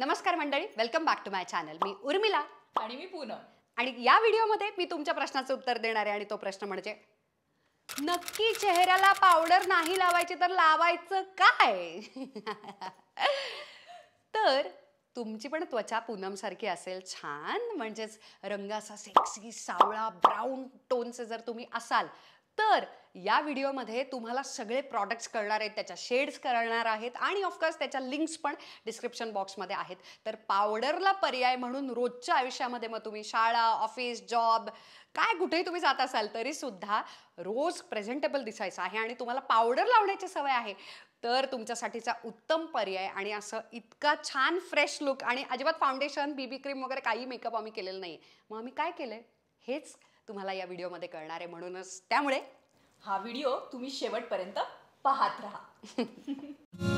नमस्कार मंडळी welcome back to my channel मी उर्मिला आणि मी पूनम आणि या व्हिडिओमध्ये मी तुमच्या प्रश्नाचं उत्तर देणार आहे आणि तो प्रश्न म्हणजे नक्की चेहऱ्याला पावडर नाही लावायची तर लावायचं काय तर तुमची पण त्वचा पूनम सारखी असेल छान म्हणजेच रंग असा सेक्सी सावळा ब्राऊन टोनचे जर तुम्ही असाल तर या व्हिडिओमध्ये तुम्हाला सगळे प्रॉडक्ट्स कळणार आहेत त्याच्या शेड्स कळणार आहेत आणि ऑफकोर्स त्याच्या लिंक्स पण डिस्क्रिप्शन बॉक्समध्ये आहेत तर पावडरला पर्याय म्हणून रोजच्या आयुष्यामध्ये मग तुम्ही शाळा ऑफिस जॉब काय कुठेही तुम्ही जात असाल तरी सुद्धा रोज प्रेझेंटेबल दिसायचं आहे आणि तुम्हाला पावडर लावण्याची सवय आहे तर तुमच्यासाठीचा उत्तम पर्याय आणि असं इतका छान फ्रेश लुक आणि अजिबात फाउंडेशन बीबी क्रीम वगैरे काही मेकअप आम्ही केलेलं नाही मग आम्ही काय केलंय हेच तुम्हाला या व्हिडिओमध्ये कळणार आहे म्हणूनच त्यामुळे हा व्हिडिओ तुम्ही शेवटपर्यंत पाहत राहा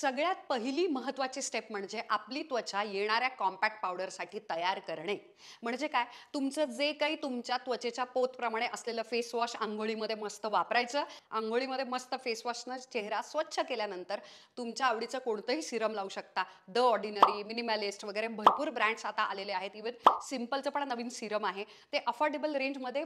सगळ्यात पहिली महत्त्वाची स्टेप म्हणजे आपली त्वचा येणाऱ्या कॉम्पॅक्ट पावडरसाठी तयार करणे म्हणजे काय तुमचं जे काही तुमच्या त्वचेच्या पोतप्रमाणे असलेलं फेसवॉश आंघोळीमध्ये मस्त वापरायचं आंघोळीमध्ये मस्त फेसवॉशनं चेहरा स्वच्छ केल्यानंतर तुमच्या आवडीचं कोणतंही सिरम लावू शकता द ऑर्डिनरी मिनिमॅलिस्ट वगैरे भरपूर ब्रँड्स आता आलेले आहेत इवन सिम्पलचं पण नवीन सिरम आहे ते अफोर्डेबल रेंजमध्ये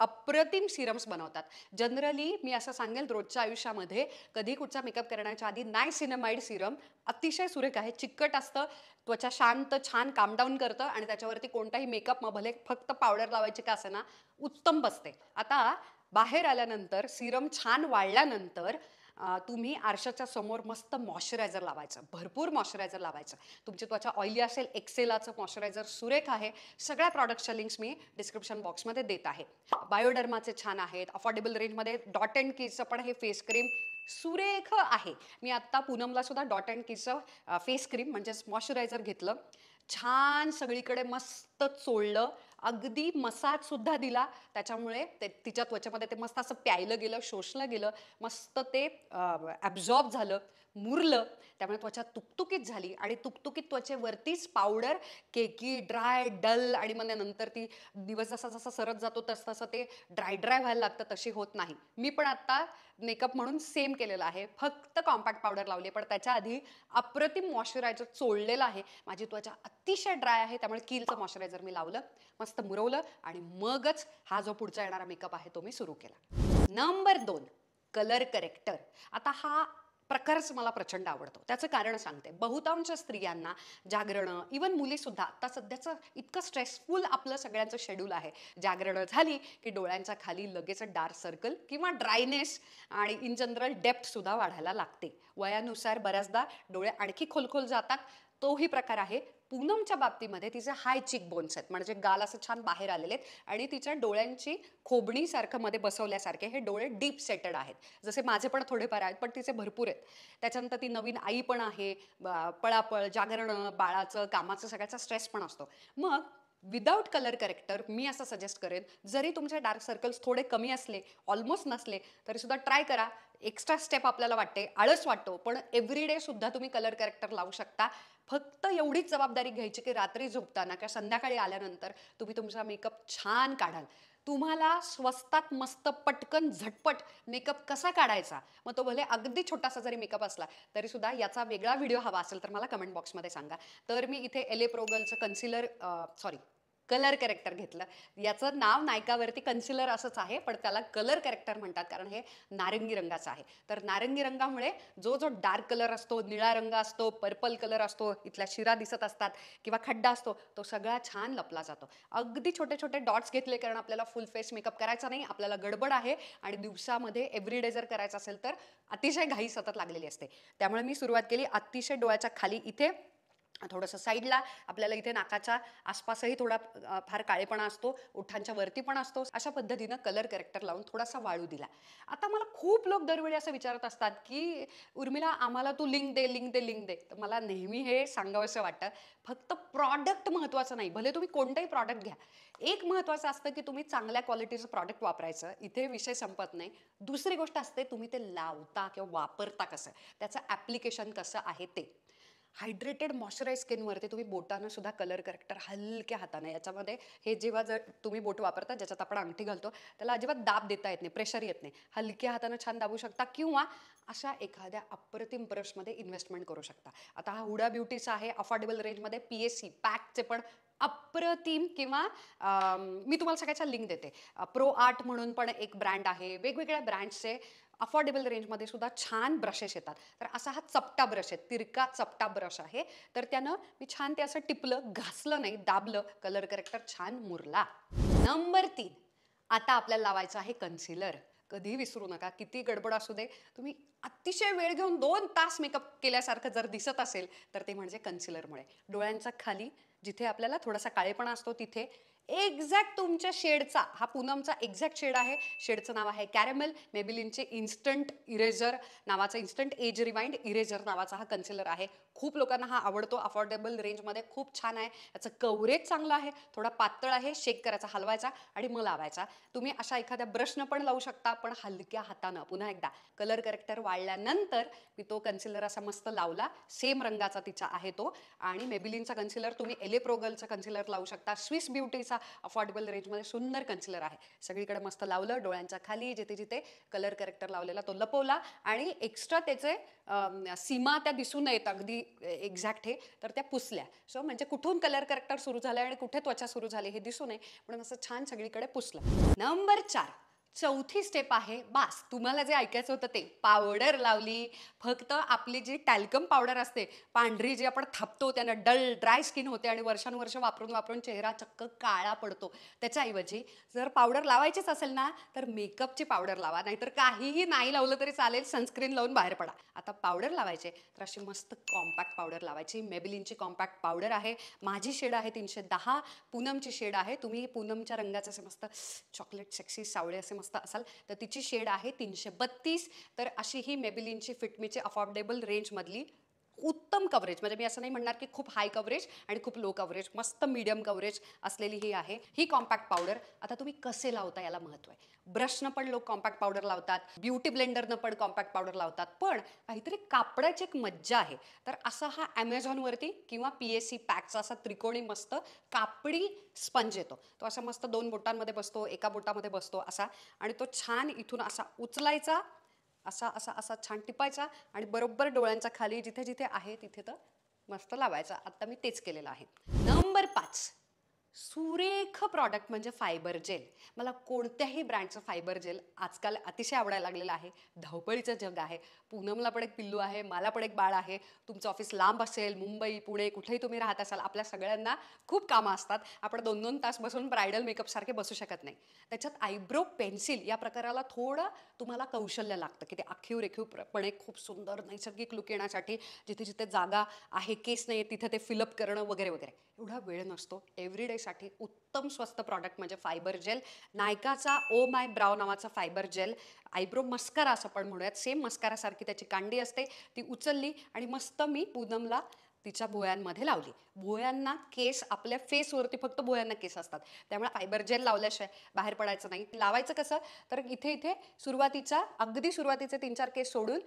अप्रतिम सिरम्स बनवतात जनरली मी असं सांगेल रोजच्या आयुष्यामध्ये कधी कुठचा मेकअप करण्याच्या आधी नाय सिनेमाइड सिरम अतिशय सुरेख आहे चिकट असतं त्वचा शांत छान काम डाऊन करतं आणि त्याच्यावरती कोणताही मेकअप मग भले फक्त पावडर लावायची का असे ना उत्तम बसते आता बाहेर आल्यानंतर सिरम छान वाळल्यानंतर तुम्ही आरशाच्या समोर मस्त मॉइश्चरायझर लावायचं भरपूर मॉइश्चरायझर लावायचं तुमची त्वचा ऑइली असेल एक्सेलाचं मॉइश्चरायझर सुरेख आहे सगळ्या प्रॉडक्टच्या लिंक्स मी डिस्क्रिप्शन बॉक्समध्ये देत आहे बायोडर्माचे छान आहेत अफोर्डेबल रेंजमध्ये डॉट अँड किचं पण हे फेस क्रीम सुरेख आहे मी आत्ता पूनमला सुद्धा डॉट अँड किचं फेस क्रीम म्हणजेच मॉइश्चरायझर घेतलं छान सगळीकडे मस्त चोळलं अगदी मसाज सुद्धा दिला त्याच्यामुळे ते तिच्या त्वचेमध्ये ते मस्त असं प्यायलं गेलं शोषलं गेलं मस्त ते ॲब्झॉर्ब झालं मुरलं त्यामुळे त्वचा तुकतुकीत झाली आणि तुकतुकीत त्वचेवरतीच पावडर केकी ड्राय डल आणि मग नंतर ती दिवस जसा जसा सरत जातो तसं तसं ते ड्राय ड्राय व्हायला लागतं तशी होत नाही मी पण आता मेकअप म्हणून सेम केलेला आहे फक्त कॉम्पॅक्ट पावडर लावली पण त्याच्या आधी अप्रतिम मॉइश्चरायझर चोळलेलं आहे माझी त्वचा अतिशय ड्राय आहे त्यामुळे किलचं मॉइश्चरायझर मी लावलं मस्त मुरवलं आणि मगच हा जो पुढचा येणारा मेकअप आहे तो मी सुरू केला नंबर दोन कलर करेक्टर आता हा प्रकारच मला प्रचंड आवडतो त्याचं कारण सांगते बहुतांश स्त्रियांना जागरणं इवन मुलीसुद्धा आता सध्याचं इतकं स्ट्रेसफुल आपलं सगळ्यांचं शेड्यूल आहे जागरणं झाली की डोळ्यांच्या खाली लगेच डार्क सर्कल किंवा ड्रायनेस आणि इन जनरल डेप्थसुद्धा वाढायला लागते वयानुसार बऱ्याचदा डोळे आणखी खोलखोल जातात तोही प्रकार आहे पूनमच्या बाबतीमध्ये तिचे हाय चिक बोन्स आहेत म्हणजे गाल असं छान बाहेर आलेले आहेत आणि तिच्या डोळ्यांची खोबणीसारखं मध्ये बसवल्यासारखे हे डोळे डीप सेटेड आहेत जसे माझे पण थोडेफार आहेत पण तिचे भरपूर आहेत त्याच्यानंतर ती नवीन आई पण आहे पळापळ जागरण बाळाचं कामाचं सगळ्याचा स्ट्रेस पण असतो मग विदाउट कलर करेक्टर मी असं सजेस्ट करेन जरी तुमचे डार्क सर्कल्स थोडे कमी असले ऑलमोस्ट नसले तरी सुद्धा ट्राय करा एक्स्ट्रा स्टेप आपल्याला वाटते आळस वाटतो पण डे सुद्धा तुम्ही कलर कॅरेक्टर लावू शकता फक्त एवढीच जबाबदारी घ्यायची की रात्री झोपताना किंवा संध्याकाळी आल्यानंतर तुम्ही तुमचा मेकअप छान काढाल तुम्हाला स्वस्तात मस्त पटकन झटपट मेकअप कसा काढायचा मग तो भले अगदी छोटासा जरी मेकअप असला तरी सुद्धा याचा वेगळा व्हिडिओ हवा असेल तर मला कमेंट बॉक्समध्ये सांगा तर मी इथे एले प्रोगलचं कन्सिलर सॉरी कलर कॅरेक्टर घेतलं याचं नाव नायकावरती कन्सिलर असंच आहे पण त्याला कलर कॅरेक्टर म्हणतात कारण हे नारंगी रंगाचं आहे तर नारंगी रंगामुळे जो जो डार्क कलर असतो निळा रंग असतो पर्पल कलर असतो इथल्या शिरा दिसत असतात किंवा खड्डा असतो तो सगळा छान लपला जातो अगदी छोटे छोटे डॉट्स घेतले कारण आपल्याला फुल फेस मेकअप करायचा नाही आपल्याला गडबड आहे आणि दिवसामध्ये एव्हरीडे जर करायचं असेल तर अतिशय घाई सतत लागलेली असते त्यामुळे मी सुरुवात केली अतिशय डोळ्याच्या खाली इथे थोडंसं साईडला आपल्याला इथे नाकाच्या आसपासही थोडा फार काळेपणा असतो ओठांच्या वरती पण असतो अशा पद्धतीनं कलर कॅरेक्टर लावून थोडासा वाळू दिला आता मला खूप लोक दरवेळी असं विचारत असतात की उर्मिला आम्हाला तू लिंक दे लिंक दे लिंक दे तर मला नेहमी हे सांगावंसं वाटतं फक्त प्रॉडक्ट महत्त्वाचं नाही भले तुम्ही कोणतंही प्रॉडक्ट घ्या एक महत्त्वाचं असतं की तुम्ही चांगल्या क्वालिटीचं प्रॉडक्ट वापरायचं इथे विषय संपत नाही दुसरी गोष्ट असते तुम्ही ते लावता किंवा वापरता कसं त्याचं ॲप्लिकेशन कसं आहे ते हायड्रेटेड मॉइश्चराईज स्किनवरती तुम्ही बोटानं सुद्धा कलर करेक्टर हलक्या हाताने याच्यामध्ये हे जेव्हा जर तुम्ही बोट वापरता ज्याच्यात आपण अंगठी घालतो त्याला अजिबात दाब देता येत नाही प्रेशर येत नाही हलक्या हाताने छान दाबू शकता किंवा अशा एखाद्या अप्रतिम ब्रशमध्ये इन्व्हेस्टमेंट करू शकता आता हा हुडा ब्युटीचा आहे अफोर्डेबल रेंजमध्ये पी एस सी पॅकचे पण अप्रतिम किंवा मी तुम्हाला सगळ्याच्या लिंक देते प्रो आर्ट म्हणून पण एक ब्रँड आहे वेगवेगळ्या ब्रँड्सचे अफोर्डेबल रेंजमध्ये सुद्धा छान ब्रशेस येतात तर असा हा चपटा ब्रश आहे तिरका चपटा ब्रश आहे तर त्यानं मी छान ते असं टिपलं घासलं नाही दाबलं कलर करेक्टर छान मुरला नंबर तीन आता आपल्याला लावायचं आहे कन्सिलर कधी विसरू नका किती गडबड असू दे तुम्ही अतिशय वेळ घेऊन दोन तास मेकअप केल्यासारखं जर दिसत असेल तर ते म्हणजे कन्सिलरमुळे डोळ्यांचा खाली जिथे आपल्याला थोडासा काळेपणा असतो तिथे एक्झॅक्ट तुमच्या शेडचा हा पूनमचा एक्झॅक्ट शेड आहे शेडचं नाव आहे कॅरेमेल मेबिलिनचे इन्स्टंट इरेजर नावाचा इन्स्टंट एज रिवाइंड इरेजर नावाचा हा कन्सिलर आहे खूप लोकांना हा आवडतो अफोर्डेबल रेंजमध्ये खूप छान आहे याचं कवरेज चांगलं आहे थोडा पातळ आहे शेक करायचा हलवायचा आणि मग लावायचा तुम्ही अशा एखाद्या ब्रशनं पण लावू शकता पण हलक्या हातानं पुन्हा एकदा कलर करेक्टर वाढल्यानंतर मी तो कन्सिलर असा मस्त लावला सेम रंगाचा तिचा आहे तो आणि मेबिलिनचा कन्सिलर तुम्ही एलेप्रोगलचा कन्सिलर लावू शकता स्विस ब्युटीचा अफोर्डेबल रेंजमध्ये सुंदर कन्सिलर आहे सगळीकडे मस्त लावलं डोळ्यांच्या खाली जिथे जिथे कलर करेक्टर लावलेला तो लपवला आणि एक्स्ट्रा त्याचे सीमा त्या दिसू नयेत अगदी एक्झॅक्ट हे तर त्या पुसल्या सो म्हणजे कुठून कलर करेक्टर सुरू झालं आणि कुठे त्वचा सुरू झाली हे दिसू नये म्हणून असं छान सगळीकडे पुसलं नंबर चार चौथी स्टेप आहे बास तुम्हाला जे ऐकायचं होतं ते पावडर लावली फक्त आपली जी टॅल्कम पावडर असते पांढरी जी आपण थापतो त्यानं डल ड्राय स्किन होते आणि वर्षानुवर्ष वापरून वापरून चेहरा चक्क काळा पडतो त्याच्याऐवजी जर पावडर लावायचीच असेल ना तर मेकअपची पावडर लावा नाहीतर काहीही नाही लावलं तरी चालेल सनस्क्रीन लावून बाहेर पडा आता पावडर लावायचे तर अशी मस्त कॉम्पॅक्ट पावडर लावायची मेबिलिनची कॉम्पॅक्ट पावडर आहे माझी शेड आहे तीनशे दहा पूनमची शेड आहे तुम्ही पूनमच्या रंगाचं असे मस्त चॉकलेट सेक्सी सावळे असे मस्त असाल तर तिची शेड आहे तीनशे बत्तीस तर अशी ही मेबिलिनची फिटमीची अफोर्डेबल रेंजमधली उत्तम कव्हरेज म्हणजे मी असं नाही म्हणणार की खूप हाय कव्हरेज आणि खूप लो कव्हरेज मस्त मीडियम कव्हरेज असलेली ही आहे ही कॉम्पॅक्ट पावडर आता तुम्ही कसे लावता याला महत्व आहे ब्रशनं पण लोक कॉम्पॅक्ट पावडर लावतात ब्युटी ब्लेंडरनं पण कॉम्पॅक्ट पावडर लावतात पण काहीतरी कापडाची एक मज्जा आहे तर असा हा ॲमेझॉनवरती किंवा पी एस सी पॅकचा असा त्रिकोणी मस्त कापडी स्पंज येतो तो असा मस्त दोन बोटांमध्ये बसतो एका बोटामध्ये बसतो असा आणि तो छान इथून असा उचलायचा असा असा असा छान टिपायचा आणि बरोबर डोळ्यांचा खाली जिथे जिथे आहे तिथे तर मस्त लावायचा आत्ता मी तेच केलेलं आहे नंबर पाच सुरेख प्रॉडक्ट म्हणजे फायबर जेल मला कोणत्याही ब्रँडचं फायबर जेल आजकाल अतिशय आवडायला लागलेलं आहे धावपळीचं जग आहे पूनमला पण एक पिल्लू आहे मला पण एक बाळ आहे तुमचं ऑफिस लांब असेल मुंबई पुणे कुठेही तुम्ही राहत असाल आपल्या सगळ्यांना खूप कामं असतात आपण दोन दोन तास बसून ब्रायडल मेकअपसारखे बसू शकत नाही त्याच्यात आयब्रो पेन्सिल या प्रकाराला थोडं तुम्हाला कौशल्य लागतं की ते आखीव रेखीवपणे खूप सुंदर नैसर्गिक लुक येण्यासाठी जिथे जिथे जागा आहे केस नाही तिथे ते फिलअप करणं वगैरे वगैरे एवढा वेळ नसतो एव्हरीडे साठी उत्तम स्वस्त प्रॉडक्ट म्हणजे फायबर जेल नायकाचा ओ माय ब्राव नावाचा फायबर जेल आयब्रो मस्कारा असं आपण म्हणूयात सेम मस्कारासारखी त्याची कांडी असते ती उचलली आणि मस्त मी पूनमला तिच्या भुयांमध्ये लावली भुयांना केस आपल्या फेसवरती फक्त भुयांना केस असतात त्यामुळे फायबर जेल लावल्याशिवाय बाहेर पडायचं नाही लावायचं कसं तर इथे इथे सुरुवातीच्या अगदी सुरुवातीचे तीन चार केस सोडून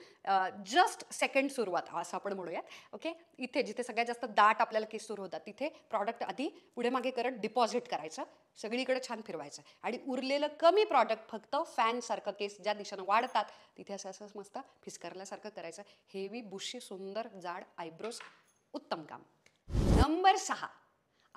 जस्ट सेकंड सुरुवात असं आपण म्हणूयात ओके इथे जिथे सगळ्यात जास्त दाट आपल्याला केस सुरू होतात तिथे प्रॉडक्ट आधी पुढे मागे करत डिपॉझिट करायचं सगळीकडे छान फिरवायचं आणि उरलेलं कमी प्रॉडक्ट फक्त फॅनसारखं केस ज्या दिशेनं वाढतात तिथे असं असं मस्त फिसकरल्यासारखं करायचं हेवी बुशी सुंदर जाड आयब्रोज उत्तम काम नंबर सहा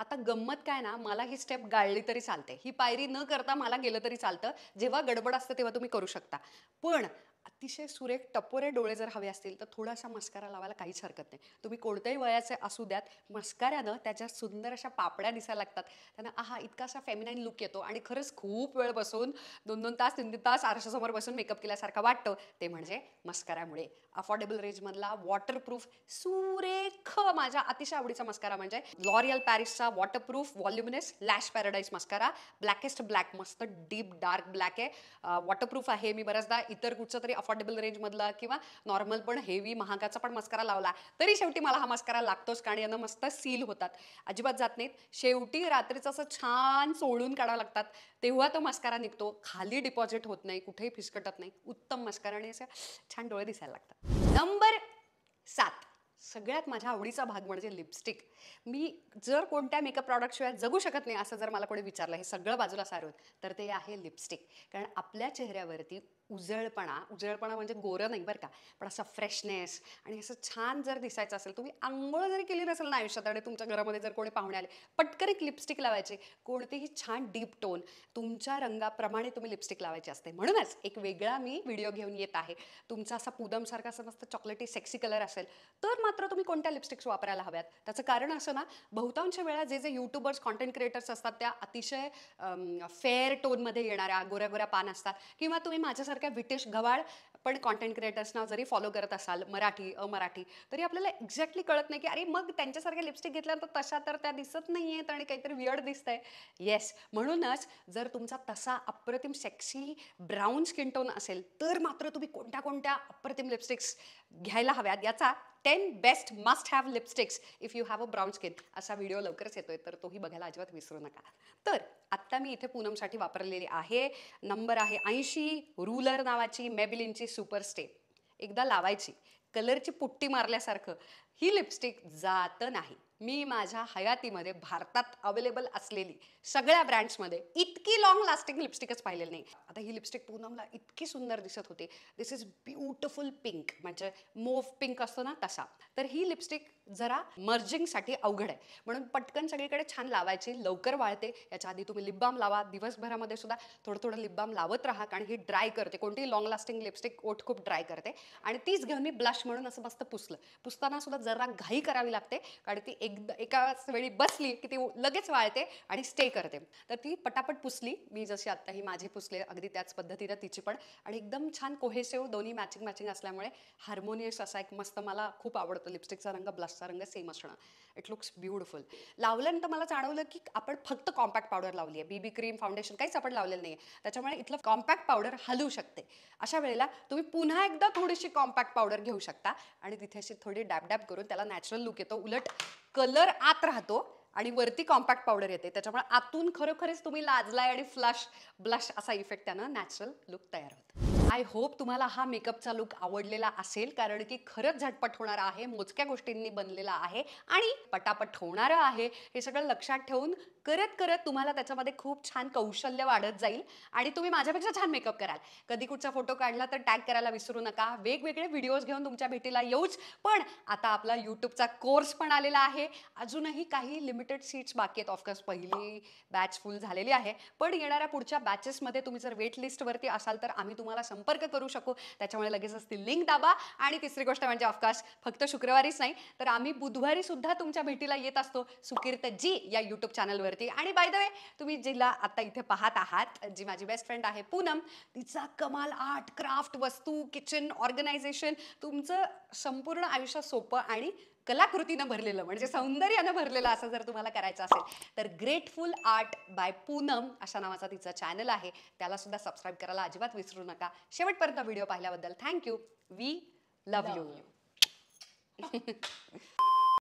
आता गंमत काय ना मला ही स्टेप गाळली तरी चालते ही पायरी न करता मला गेलं तरी चालतं जेव्हा गडबड असतं तेव्हा तुम्ही करू शकता पण अतिशय सुरेख टपोरे डोळे जर हवे असतील तर थोडासा मस्कारा लावायला काहीच हरकत नाही तुम्ही कोणत्याही वयाचे असू द्यात मस्काऱ्यानं त्याच्या सुंदर अशा पापड्या दिसायला लागतात त्यांना आहा इतका असा फेमिनाईन लुक येतो आणि खरंच खूप वेळ बसून दोन दोन तास तीन तीन तास आरशासमोर बसून मेकअप केल्यासारखा वाटतं ते म्हणजे मस्काऱ्यामुळे अफोर्डेबल रेंजमधला वॉटरप्रूफ सुरेख माझ्या अतिशय आवडीचा मस्कारा म्हणजे लॉरियल पॅरिसचा waterproof voluminous lash paradise mascara blackest black मस्त डीप डार्क ब्लॅक आहे वॉटरप्रूफ आहे मी बऱ्याचदा इतर कुठचं तरी अफोर्डेबल मधला किंवा नॉर्मल पण हेवी महागाचा पण मस्कारा लावला तरी शेवटी मला हा मस्कारा लागतोच कारण यानं मस्त सील होतात अजिबात जात नाहीत शेवटी रात्रीचं असं छान सोडून काढावं लागतात तेव्हा तो मस्कारा निघतो खाली डिपॉझिट होत नाही कुठेही फिसकटत नाही उत्तम मस्कारा आणि असं छान डोळे दिसायला लागतात नंबर सात सगळ्यात माझ्या आवडीचा भाग म्हणजे लिपस्टिक मी जर कोणत्या मेकअप प्रॉडक्टशिवाय जगू शकत नाही असं जर मला कोणी विचारलं हे सगळं बाजूला सारून तर ते आहे लिपस्टिक कारण आपल्या चेहऱ्यावरती उजळपणा उजळपणा म्हणजे गोरं नाही बरं का पण असा फ्रेशनेस आणि असं छान जर दिसायचं असेल तुम्ही आंघोळ जरी केली नसेल ना आयुष्यात आणि तुमच्या घरामध्ये जर कोणी पाहुणे आले पटकन एक लिपस्टिक लावायची कोणतेही छान डीप टोन तुमच्या रंगाप्रमाणे तुम्ही लिपस्टिक लावायची असते म्हणूनच एक वेगळा मी व्हिडिओ घेऊन येत आहे तुमचा असा पुदमसारखा असं मस्त चॉकलेटी सेक्सी कलर असेल तर मात्र तुम्ही कोणत्या लिपस्टिक्स वापरायला हव्यात त्याचं कारण असं ना बहुतांश वेळा जे जे युट्युबर्स कॉन्टेंट क्रिएटर्स असतात त्या अतिशय फेअर टोनमध्ये येणाऱ्या गोऱ्या गोऱ्या पान असतात किंवा तुम्ही माझ्यासारखे तुमच्यासारख्या विटेश गवाळ पण कॉन्टेंट क्रिएटर्सना जरी फॉलो करत असाल मराठी अमराठी तरी आपल्याला एक्झॅक्टली कळत नाही की अरे मग त्यांच्यासारख्या लिपस्टिक घेतल्यानंतर तशा तर त्या दिसत नाही आहेत आणि काहीतरी वियर्ड दिसत आहे येस म्हणूनच जर तुमचा तसा अप्रतिम सेक्सी ब्राऊन स्किन टोन असेल तर मात्र तुम्ही कोणत्या कोणत्या अप्रतिम लिपस्टिक्स घ्यायला हव्यात याचा ten best must have lipsticks if you have a brown skin असा व्हिडिओ लवकरच येतोय तर तोही बघायला अजिबात विसरू नका तर आत्ता मी इथे पूनमसाठी वापरलेली आहे नंबर आहे ऐंशी रुलर नावाची मेबिलिनची सुपर स्टे एकदा लावायची कलरची पुट्टी मारल्यासारखं ही लिपस्टिक जात नाही मी माझ्या हयातीमध्ये भारतात अवेलेबल असलेली सगळ्या ब्रँड्समध्ये इतकी लॉंग लास्टिंग लिपस्टिकच पाहिलेली नाही आता ही लिपस्टिक पूनमला इतकी सुंदर दिसत होती दिस इज ब्युटिफुल पिंक म्हणजे मोफ पिंक असतो ना तसा तर ही लिपस्टिक जरा मर्जिंगसाठी अवघड आहे म्हणून पटकन सगळीकडे छान लावायची लवकर वाळते याच्या आधी तुम्ही लिपबाम लावा दिवसभरामध्ये सुद्धा थोडं थोडं लिपबाम लावत राहा कारण ही ड्राय करते कोणतीही लॉंग लास्टिंग लिपस्टिक ओठ खूप ड्राय करते आणि तीच घेऊन मी ब्लश म्हणून असं मस्त पुसलं पुसताना सुद्धा जरा घाई करावी लागते कारण ती एकदा एकाच वेळी बसली की ती लगेच वाळते आणि स्टे करते तर ती पटापट पुसली मी जशी आत्ता ही माझी पुसले अगदी त्याच पद्धतीनं तिची पण आणि एकदम छान कोहेसेव दोन्ही मॅचिंग मॅचिंग असल्यामुळे हार्मोनियस असा एक मस्त मला खूप आवडतो लिपस्टिकचा रंग ब्लशचा रंग सेम असणं इट लुक्स ब्युटिफुल लावल्यानंतर मला जाणवलं की आपण फक्त कॉम्पॅक्ट पावडर लावली आहे बीबी क्रीम फाउंडेशन काहीच आपण लावलेलं नाही आहे त्याच्यामुळे इथलं कॉम्पॅक्ट पावडर हलवू शकते अशा वेळेला तुम्ही पुन्हा एकदा थोडीशी कॉम्पॅक्ट पावडर घेऊ शकता शकता आणि तिथे अशी थोडी डॅप करून त्याला नॅचरल लुक येतो उलट कलर आत राहतो आणि वरती कॉम्पॅक्ट पावडर येते त्याच्यामुळे आतून खरोखरच तुम्ही लाजलाय आणि फ्लश ब्लश असा इफेक्ट त्यानं नॅचरल लुक तयार होतो आय होप तुम्हाला हा मेकअपचा लुक आवडलेला असेल कारण की खरंच झटपट होणार आहे मोजक्या गोष्टींनी बनलेला आहे आणि पटापट होणारं आहे हे सगळं लक्षात ठेवून करत करत तुम्हाला त्याच्यामध्ये खूप छान कौशल्य वाढत जाईल आणि तुम्ही माझ्यापेक्षा छान मेकअप कराल कधी कुठचा फोटो काढला तर टॅग करायला विसरू नका वेगवेगळे व्हिडिओज घेऊन तुमच्या भेटीला येऊच पण आता आपला यूट्यूबचा कोर्स पण आलेला आहे अजूनही काही लिमिटेड सीट्स बाकी आहेत ऑफकोर्स पहिली बॅच फुल झालेली आहे पण येणाऱ्या पुढच्या बॅचेसमध्ये तुम्ही जर वेट लिस्टवरती असाल तर आम्ही तुम्हाला संपर्क करू शकू त्याच्यामुळे लगेच असतील लिंक दाबा आणि तिसरी गोष्ट म्हणजे ऑफकोर्स फक्त शुक्रवारीच नाही तर आम्ही बुधवारी सुद्धा तुमच्या भेटीला येत असतो सुकीर्त जी या युट्यूब चॅनलवर आणि बाय द वे तुम्ही जिला आता इथे पाहत आहात जी माझी बेस्ट फ्रेंड आहे पूनम तिचा कमाल आर्ट क्राफ्ट वस्तू किचन ऑर्गनायझेशन तुमचं संपूर्ण आयुष्य सोपं आणि कलाकृतीनं भरलेलं म्हणजे सौंदर्यानं भरलेलं असं जर तुम्हाला करायचं असेल तर ग्रेटफुल आर्ट बाय पूनम अशा नावाचा तिचा चॅनल आहे त्याला सुद्धा सबस्क्राईब करायला अजिबात विसरू नका शेवटपर्यंत व्हिडिओ पाहिल्याबद्दल thank you we love you you